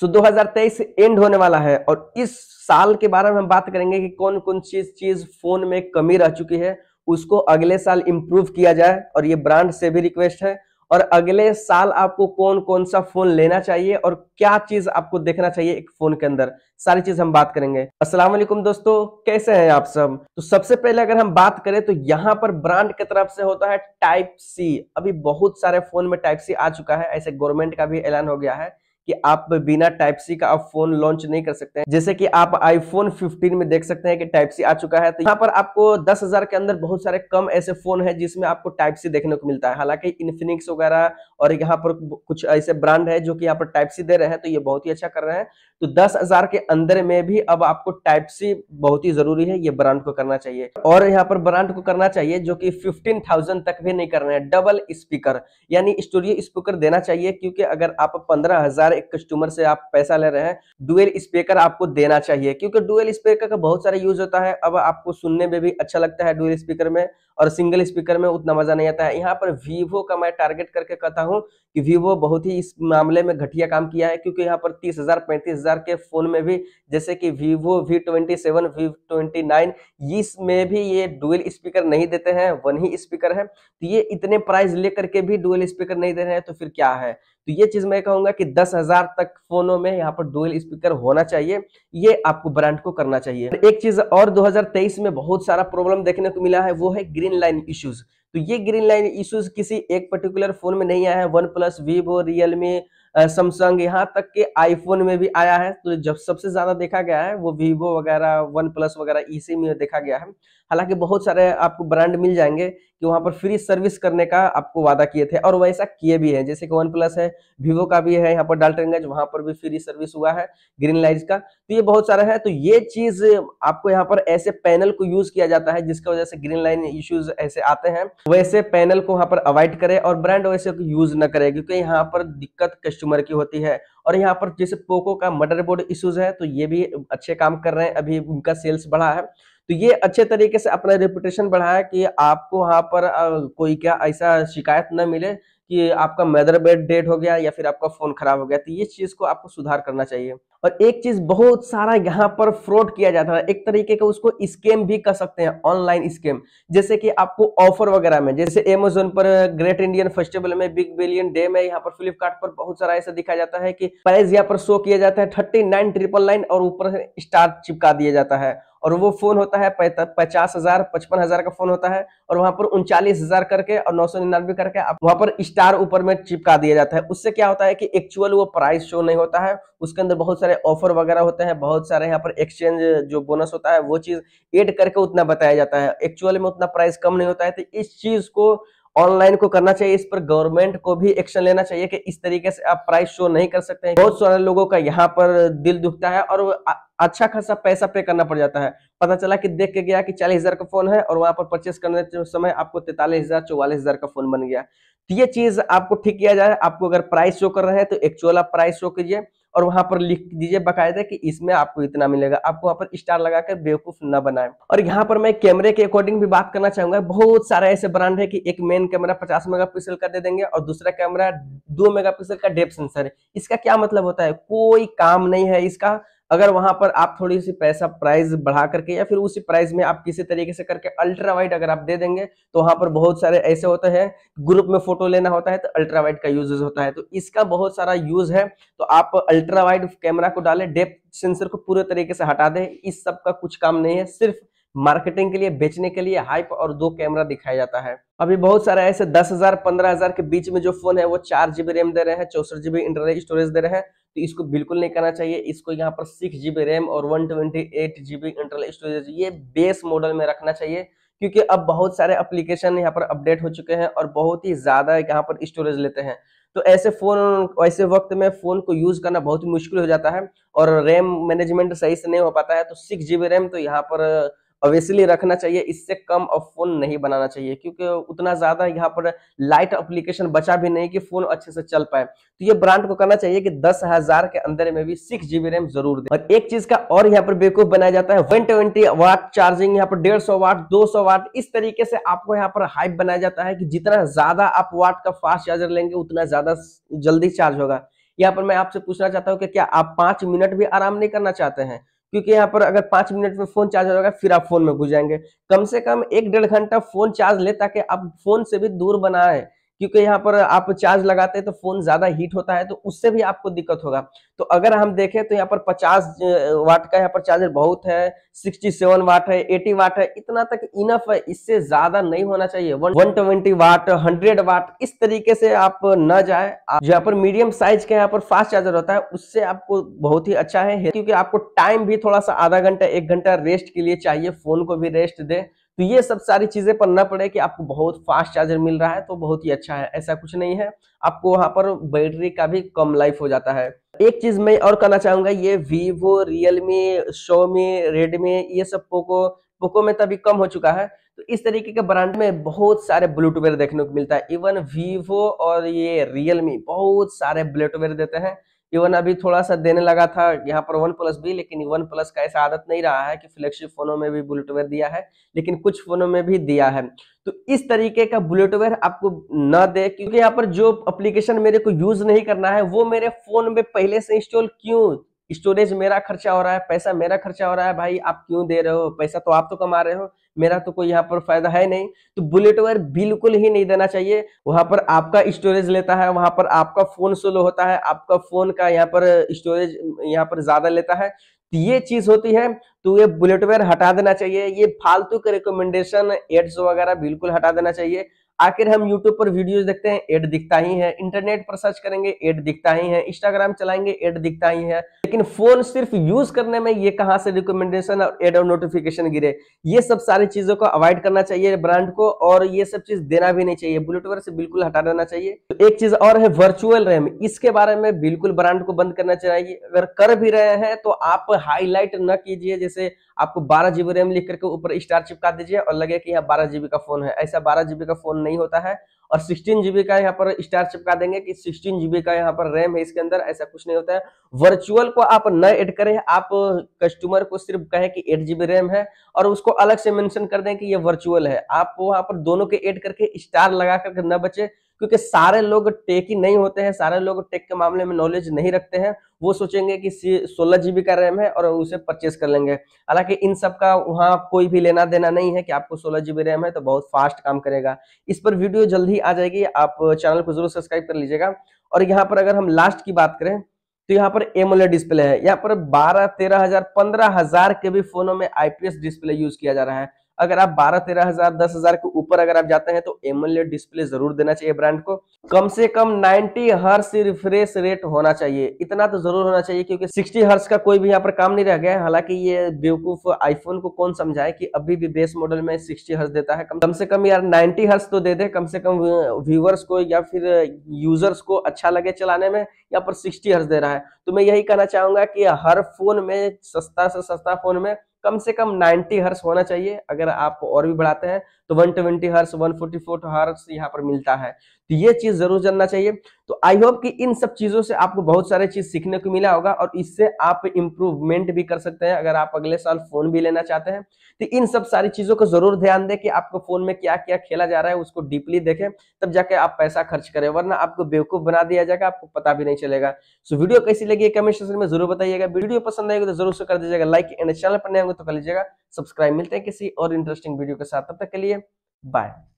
so so, 2023 and होने वाला है और इस साल के बारे में हम बात करेंगे कि कौन कौन सी चीज फोन में कमी रह चुकी है उसको अगले साल इम्प्रूव किया जाए और ये ब्रांड से भी रिक्वेस्ट है और अगले साल आपको कौन कौन सा फोन लेना चाहिए और क्या चीज आपको देखना चाहिए एक फोन के अंदर सारी चीज हम बात करेंगे अस्सलाम वालेकुम दोस्तों कैसे हैं आप सब तो सबसे पहले अगर हम बात करें तो यहाँ पर ब्रांड की तरफ से होता है टाइप सी अभी बहुत सारे फोन में टाइप सी आ चुका है ऐसे गवर्नमेंट का भी ऐलान हो गया है कि आप बिना टाइप सी का आप फोन लॉन्च नहीं कर सकते हैं जैसे कि आप आईफोन 15 में देख सकते हैं कि टाइप सी आ चुका है तो यहाँ पर आपको दस हजार के अंदर बहुत सारे कम ऐसे फोन है जिसमें आपको टाइप सी देखने को मिलता है हालांकि इन्फिनिक्स वगैरह और यहाँ पर कुछ ऐसे ब्रांड है जो कि यहाँ पर टाइप सी दे रहे हैं तो ये बहुत ही अच्छा कर रहे हैं तो दस हजार के अंदर में भी अब आपको टाइप सी बहुत ही जरूरी है ये ब्रांड को करना चाहिए और यहाँ पर ब्रांड को करना चाहिए जो कि फिफ्टीन थाउजेंड तक भी नहीं करना है डबल स्पीकर यानी स्टूडियो स्पीकर देना चाहिए क्योंकि अगर आप पंद्रह हजार एक कस्टमर से आप पैसा ले रहे हैं डुअल स्पीकर आपको देना चाहिए क्योंकि डुअल स्पीकर का बहुत सारा यूज होता है अब आपको सुनने में भी अच्छा लगता है डुअल स्पीकर में और सिंगल स्पीकर में उतना मजा नहीं आता है यहाँ पर वीवो का मैं टारगेट करके कहता हूँ कि वीवो बहुत ही इस मामले में घटिया काम किया है क्योंकि यहाँ पर तीस हजार पैंतीस हजार के फोन में भी जैसे कि Vivo V27, V29 इसमें भी ये डुअल स्पीकर नहीं देते हैं वन ही स्पीकर है तो ये इतने प्राइस लेकर के भी डुअल स्पीकर नहीं दे रहे हैं तो फिर क्या है तो ये चीज मैं कहूंगा कि दस हजार तक फोनों में यहाँ पर डुअल स्पीकर होना चाहिए ये आपको ब्रांड को करना चाहिए तो एक चीज और 2023 में बहुत सारा प्रॉब्लम देखने को मिला है वो है ग्रीन लाइन इश्यूज तो ये ग्रीन लाइन इश्यूज किसी एक पर्टिकुलर फोन में नहीं आया है OnePlus Vivo Realme Samsung यहाँ तक के आईफोन में भी आया है तो जब सबसे ज्यादा देखा गया है वो वीवो वगैरह वन प्लस वगैरह इसी में देखा गया है हालांकि बहुत सारे आपको ब्रांड मिल जाएंगे कि वहाँ पर फ्री सर्विस करने का आपको वादा किए थे और वैसा किए भी है जैसे कि वन प्लस है वीवो का भी है यहाँ पर डाल्टनगंज वहाँ पर भी फ्री सर्विस हुआ है ग्रीन लाइज का तो ये बहुत सारा है तो ये चीज आपको यहाँ पर ऐसे पैनल को यूज किया जाता है जिसकी वजह से ग्रीन लाइन इश्यूज ऐसे आते हैं वैसे पैनल को वहां पर अवॉइड करे और ब्रांड वैसे यूज न करे क्योंकि यहाँ पर दिक्कत कस्टमर उम्र की होती है और यहाँ पर जैसे पोको का मदरबोर्ड इश्यूज है तो ये भी अच्छे काम कर रहे हैं अभी उनका सेल्स बढ़ा है तो ये अच्छे तरीके से अपना रेपुटेशन बढ़ाया कि आपको वहाँ पर कोई क्या ऐसा शिकायत न मिले कि आपका मदर बेड डेट हो गया या फिर आपका फोन खराब हो गया तो ये चीज को आपको सुधार करना चाहिए और एक चीज बहुत सारा यहाँ पर फ्रॉड किया जाता है एक तरीके का उसको स्कैम भी कर सकते हैं ऑनलाइन स्कैम जैसे कि आपको ऑफर वगैरह में जैसे एमेजोन पर ग्रेट इंडियन फेस्टिवल में बिग बिलियन डे में यहाँ पर फ्लिपकार्ट पर बहुत सारा ऐसा दिखाया जाता है कि प्राइस यहाँ पर शो किया जाता है थर्टी नाइन ट्रिपल नाइन और ऊपर स्टार चिपका दिया जाता है और वो फोन होता है पचास हजार पचपन हजार का फोन होता है और वहां पर उनचालीस हजार करके और नौ सौ निन्यानवे करके आप वहां पर स्टार ऊपर में चिपका दिया जाता है उससे क्या होता है कि एक्चुअल वो प्राइस शो नहीं होता है उसके अंदर बहुत सारे ऑफर वगैरह होते हैं बहुत सारे यहाँ पर एक्सचेंज जो बोनस होता है वो चीज एड करके उतना बताया जाता है एक्चुअल में उतना प्राइस कम नहीं होता है तो इस चीज को ऑनलाइन को करना चाहिए इस पर गवर्नमेंट को भी एक्शन लेना चाहिए कि इस तरीके से आप प्राइस शो नहीं कर सकते हैं बहुत सारे लोगों का यहाँ पर दिल दुखता है और अच्छा खासा पैसा पे करना पड़ जाता है पता चला कि देख के गया कि चालीस हजार का फोन है और वहां पर परचेस करने समय आपको तैतालीस हजार चौवालीस हजार का फोन बन गया तो ये चीज आपको ठीक किया जाए आपको अगर प्राइस शो कर रहे हैं तो एक्चुअल आप प्राइस शो कीजिए और वहां पर लिख दीजिए बकायदा कि इसमें आपको इतना मिलेगा आपको वहां पर स्टार लगाकर बेवकूफ न बनाए और यहाँ पर मैं कैमरे के अकॉर्डिंग भी बात करना चाहूंगा बहुत सारे ऐसे ब्रांड है कि एक मेन कैमरा 50 मेगापिक्सल का दे देंगे और दूसरा कैमरा 2 मेगापिक्सल का डेप सेंसर है इसका क्या मतलब होता है कोई काम नहीं है इसका अगर वहां पर आप थोड़ी सी पैसा प्राइस बढ़ा करके या फिर उसी प्राइस में आप किसी तरीके से करके अल्ट्रा वाइट अगर आप दे देंगे तो वहां पर बहुत सारे ऐसे होते हैं ग्रुप में फोटो लेना होता है तो अल्ट्रा वाइट का यूजेज होता है तो इसका बहुत सारा यूज है तो आप अल्ट्रा वाइट कैमरा को डालें डेप्थ सेंसर को पूरे तरीके से हटा दें इस सब का कुछ काम नहीं है सिर्फ मार्केटिंग के लिए बेचने के लिए हाइप और दो कैमरा दिखाया जाता है अभी बहुत सारे ऐसे दस हजार पंद्रह हजार के बीच में जो फोन है वो चार जीबी रैम दे रहे हैं चौसठ जीबी इंटरनल स्टोरेज दे रहे हैं तो इसको बिल्कुल नहीं करना चाहिए इसको यहाँ पर सिक्स जीबी रैम और one twenty eight GB internal storage ये बेस मॉडल में रखना चाहिए क्योंकि अब बहुत सारे एप्लीकेशन यहाँ पर अपडेट हो चुके हैं और बहुत ही ज़्यादा यहाँ पर स्टोरेज लेते हैं तो ऐसे फ़ोन ऐसे वक्त में फ़ोन को यूज़ करना बहुत ही मुश्किल हो जाता है और रैम मैनेजमेंट सही से नहीं हो पाता है तो सिक्स जी रैम तो यहाँ पर ऑब्वियसली रखना चाहिए इससे कम अब फोन नहीं बनाना चाहिए क्योंकि उतना ज्यादा यहाँ पर लाइट अप्लीकेशन बचा भी नहीं कि फोन अच्छे से चल पाए तो ये ब्रांड को करना चाहिए कि दस हजार के अंदर में भी सिक्स जीबी रैम जरूर दे और एक चीज का और यहाँ पर बेवकूफ बनाया जाता है वन ट्वेंटी वाट चार्जिंग यहाँ पर डेढ़ सौ वाट दो सौ वाट इस तरीके से आपको यहाँ पर हाइप बनाया जाता है कि जितना ज्यादा आप वाट का फास्ट चार्जर लेंगे उतना ज्यादा जल्दी चार्ज होगा यहाँ पर मैं आपसे पूछना चाहता हूँ कि क्या आप पांच मिनट भी आराम नहीं करना चाहते हैं क्योंकि यहाँ पर अगर पांच मिनट में फोन चार्ज हो जाएगा फिर आप फोन में घुस जाएंगे कम से कम एक डेढ़ घंटा फोन चार्ज ले ताकि आप फोन से भी दूर बनाए क्योंकि यहाँ पर आप चार्ज लगाते हैं तो फोन ज्यादा हीट होता है तो उससे भी आपको दिक्कत होगा तो अगर हम देखें तो यहाँ पर 50 वाट का यहाँ पर चार्जर बहुत है 67 वाट है 80 वाट है इतना तक इनफ है इससे ज्यादा नहीं होना चाहिए 120 वाट 100 वाट इस तरीके से आप न जाए यहाँ पर मीडियम साइज का यहाँ पर फास्ट चार्जर होता है उससे आपको बहुत ही अच्छा है क्योंकि आपको टाइम भी थोड़ा सा आधा घंटा एक घंटा रेस्ट के लिए चाहिए फोन को भी रेस्ट दे तो ये सब सारी चीजें पढ़ना पड़े कि आपको बहुत फास्ट चार्जर मिल रहा है तो बहुत ही अच्छा है ऐसा कुछ नहीं है आपको वहां पर बैटरी का भी कम लाइफ हो जाता है एक चीज मैं और कहना चाहूंगा ये वीवो रियलमी शोमी रेडमी ये सब पोको पोको में तभी कम हो चुका है तो इस तरीके के ब्रांड में बहुत सारे ब्लूटूवेयर देखने को मिलता है इवन वीवो और ये रियलमी बहुत सारे ब्लूटूवेयर देते हैं इवन अभी थोड़ा सा देने लगा था यहाँ पर वन प्लस भी लेकिन वन प्लस का ऐसा आदत नहीं रहा है कि फ्लैगशिप फोनों में भी बुलेटवेयर दिया है लेकिन कुछ फोनों में भी दिया है तो इस तरीके का बुलेटवेयर आपको न दे क्योंकि यहाँ पर जो अप्लीकेशन मेरे को यूज नहीं करना है वो मेरे फोन में पहले से इंस्टॉल क्यों स्टोरेज मेरा खर्चा हो रहा है पैसा मेरा खर्चा हो रहा है भाई आप क्यों दे रहे हो पैसा तो आप तो कमा रहे हो मेरा तो कोई यहाँ पर फायदा है नहीं तो बुलेट वायर बिल्कुल ही नहीं देना चाहिए वहां पर आपका स्टोरेज लेता है वहां पर आपका फोन स्लो होता है आपका फोन का यहाँ पर स्टोरेज यहाँ पर ज्यादा लेता है तो ये चीज होती है तो ये बुलेट वायर हटा देना चाहिए ये फालतू के रिकमेंडेशन एड्स वगैरह बिल्कुल हटा देना चाहिए आखिर हम यूट्यूब पर वीडियोस देखते हैं एड दिखता ही है इंटरनेट पर सर्च करेंगे एड दिखता ही है Instagram चलाएंगे एड दिखता ही है लेकिन फोन सिर्फ यूज करने में ये कहां से रिकमेंडेशन और एड और नोटिफिकेशन गिरे ये सब सारी चीजों को अवॉइड करना चाहिए ब्रांड को और ये सब चीज देना भी नहीं चाहिए बुलेटवर से बिल्कुल हटा देना चाहिए तो एक चीज और है वर्चुअल रैम इसके बारे में बिल्कुल ब्रांड को बंद करना चाहिए अगर कर भी रहे हैं तो आप हाईलाइट न कीजिए जैसे आपको बारह जीबी रैम लिख करके ऊपर स्टार चिपका दीजिए और लगे कि यहाँ बारह जीबी का फोन है ऐसा बारह जीबी का फोन नहीं होता है और सिक्सटीन जीबी का यहाँ पर स्टार चिपका देंगे कि सिक्सटीन जीबी का यहाँ पर रैम है इसके अंदर ऐसा कुछ नहीं होता है वर्चुअल को आप न एड करें आप कस्टमर को सिर्फ कहें कि एट जीबी रैम है और उसको अलग से मेंशन कर दें कि ये वर्चुअल है आप वहां पर दोनों के एड करके स्टार लगा करके न बचे क्योंकि सारे लोग टेक ही नहीं होते हैं सारे लोग टेक के मामले में नॉलेज नहीं रखते हैं वो सोचेंगे कि सोलह जीबी का रैम है और उसे परचेस कर लेंगे हालांकि इन सब का वहाँ कोई भी लेना देना नहीं है कि आपको सोलह जीबी रैम है तो बहुत फास्ट काम करेगा इस पर वीडियो जल्द ही आ जाएगी आप चैनल को जरूर सब्सक्राइब कर लीजिएगा और यहाँ पर अगर हम लास्ट की बात करें तो यहाँ पर एमोले डिस्प्ले है यहाँ पर बारह तेरह हजार पंद्रह हजार के भी फोनों में आईपीएस डिस्प्ले यूज किया जा रहा है अगर आप बारह तेरह हजार दस हजार के ऊपर अगर आप जाते हैं तो एमएलए डिस्प्ले जरूर देना चाहिए ब्रांड को कम से कम 90 हर्स रिफ्रेश रेट होना चाहिए इतना तो जरूर होना चाहिए क्योंकि 60 हर्स का कोई भी यहाँ पर काम नहीं रह गया है हालांकि ये बेवकूफ आईफोन को कौन समझाए कि अभी भी बेस मॉडल में 60 हर्स देता है कम से कम यार नाइन्टी हर्स तो दे दे कम से कम व्यूवर्स को या फिर यूजर्स को अच्छा लगे चलाने में यहाँ पर सिक्सटी हर्स दे रहा है तो मैं यही कहना चाहूंगा कि हर फोन में सस्ता से सस्ता फोन में कम से कम 90 हर्स होना चाहिए अगर आप और भी बढ़ाते हैं तो 120 ट्वेंटी हर्स 144 हर्स यहाँ पर मिलता है तो ये चीज जरूर जानना चाहिए तो आई होप कि इन सब चीजों से आपको बहुत सारे चीज सीखने को मिला होगा और इससे आप इम्प्रूवमेंट भी कर सकते हैं अगर आप अगले साल फोन भी लेना चाहते हैं तो इन सब सारी चीजों को जरूर ध्यान दें कि आपको फोन में क्या क्या खेला जा रहा है उसको डीपली देखें तब जाके आप पैसा खर्च करें वरना आपको बेवकूफ बना दिया जाएगा आपको पता भी नहीं चलेगा सो वीडियो कैसी लगी कमेंट सेक्शन में जरूर बताइएगा वीडियो पसंद आएगा तो जरूर से कर दीजिएगा लाइक एंड चैनल पर नहीं तो कर लीजिएगा सब्सक्राइब मिलते हैं किसी और इंटरेस्टिंग वीडियो के साथ तब तक के लिए बाय